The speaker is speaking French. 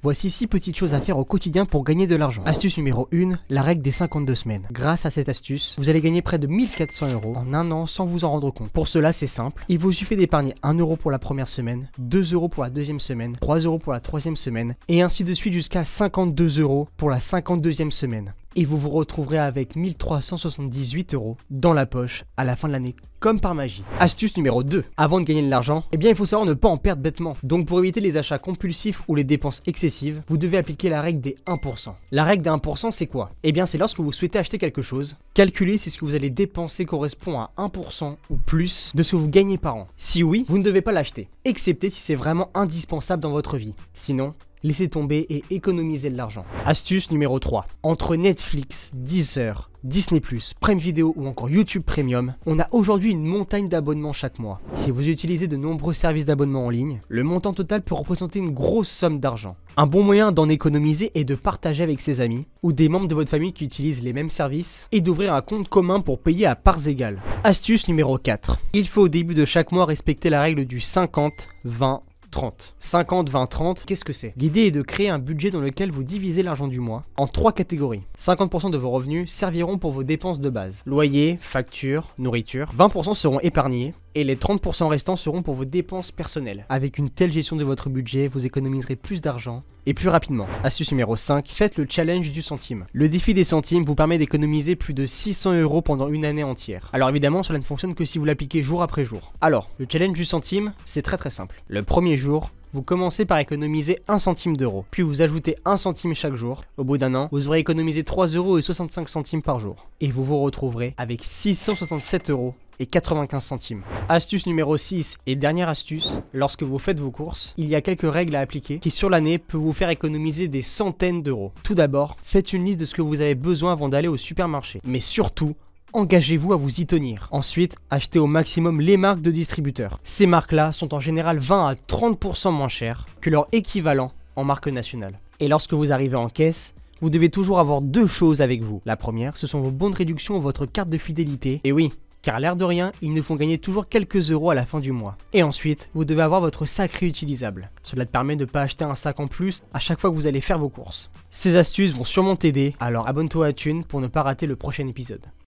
Voici 6 petites choses à faire au quotidien pour gagner de l'argent. Astuce numéro 1, la règle des 52 semaines. Grâce à cette astuce, vous allez gagner près de 1400 euros en un an sans vous en rendre compte. Pour cela, c'est simple. Il vous suffit d'épargner 1 euro pour la première semaine, 2 euros pour la deuxième semaine, 3 euros pour la troisième semaine, et ainsi de suite jusqu'à 52 euros pour la 52e semaine et vous vous retrouverez avec 1378 euros dans la poche à la fin de l'année comme par magie. Astuce numéro 2. Avant de gagner de l'argent, eh bien il faut savoir ne pas en perdre bêtement. Donc pour éviter les achats compulsifs ou les dépenses excessives, vous devez appliquer la règle des 1%. La règle des 1% c'est quoi Eh bien c'est lorsque vous souhaitez acheter quelque chose, calculez si ce que vous allez dépenser correspond à 1% ou plus de ce que vous gagnez par an. Si oui, vous ne devez pas l'acheter, excepté si c'est vraiment indispensable dans votre vie. Sinon, Laissez tomber et économisez de l'argent. Astuce numéro 3. Entre Netflix, Deezer, Disney+, Prime Video ou encore YouTube Premium, on a aujourd'hui une montagne d'abonnements chaque mois. Si vous utilisez de nombreux services d'abonnement en ligne, le montant total peut représenter une grosse somme d'argent. Un bon moyen d'en économiser est de partager avec ses amis ou des membres de votre famille qui utilisent les mêmes services et d'ouvrir un compte commun pour payer à parts égales. Astuce numéro 4. Il faut au début de chaque mois respecter la règle du 50, 20, 50, 20, 30, qu'est-ce que c'est L'idée est de créer un budget dans lequel vous divisez l'argent du mois en trois catégories. 50% de vos revenus serviront pour vos dépenses de base. Loyer, facture, nourriture. 20% seront épargnés et les 30% restants seront pour vos dépenses personnelles. Avec une telle gestion de votre budget, vous économiserez plus d'argent et plus rapidement. Astuce numéro 5, faites le challenge du centime. Le défi des centimes vous permet d'économiser plus de 600 euros pendant une année entière. Alors évidemment, cela ne fonctionne que si vous l'appliquez jour après jour. Alors, le challenge du centime, c'est très très simple. Le premier jour, vous commencez par économiser 1 centime d'euro, puis vous ajoutez 1 centime chaque jour. Au bout d'un an, vous aurez économisé 3,65 euros centimes par jour. Et vous vous retrouverez avec 667 euros et 95 centimes. Astuce numéro 6 et dernière astuce, lorsque vous faites vos courses, il y a quelques règles à appliquer qui sur l'année peuvent vous faire économiser des centaines d'euros. Tout d'abord, faites une liste de ce que vous avez besoin avant d'aller au supermarché. Mais surtout, engagez-vous à vous y tenir. Ensuite, achetez au maximum les marques de distributeurs. Ces marques-là sont en général 20 à 30% moins chères que leur équivalent en marque nationale. Et lorsque vous arrivez en caisse, vous devez toujours avoir deux choses avec vous. La première, ce sont vos bons de réduction ou votre carte de fidélité. Et oui, car l'air de rien, ils nous font gagner toujours quelques euros à la fin du mois. Et ensuite, vous devez avoir votre sac réutilisable. Cela te permet de ne pas acheter un sac en plus à chaque fois que vous allez faire vos courses. Ces astuces vont sûrement t'aider, alors abonne-toi à Thune pour ne pas rater le prochain épisode.